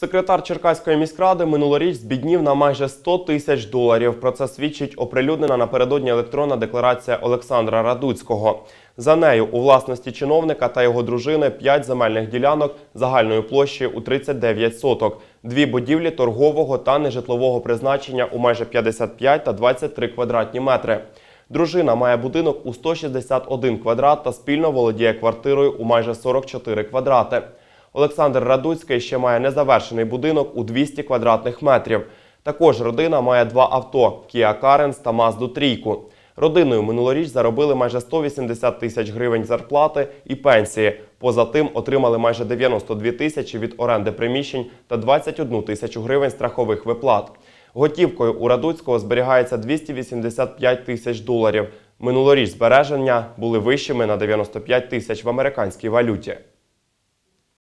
Секретар Черкаської міськради минулоріч збіднів на майже 100 тисяч доларів. Про це свідчить оприлюднена напередодні електронна декларація Олександра Радуцького. За нею у власності чиновника та його дружини 5 земельних ділянок загальною площею у 39 соток, дві будівлі торгового та нежитлового призначення у майже 55 та 23 квадратні метри. Дружина має будинок у 161 квадрат та спільно володіє квартирою у майже 44 квадрати. Олександр Радуцький ще має незавершений будинок у 200 квадратних метрів. Також родина має два авто Kia Carens та Mazda 3. Родиною минулоріч заробили майже 180 тисяч гривень зарплати і пенсії. Поза тим отримали майже 92 тисячі від оренди приміщень та 21 тисячу гривень страхових виплат. Готівкою у Радуцького зберігається 285 тисяч доларів. Минулоріч збереження були вищими на 95 тисяч в американській валюті.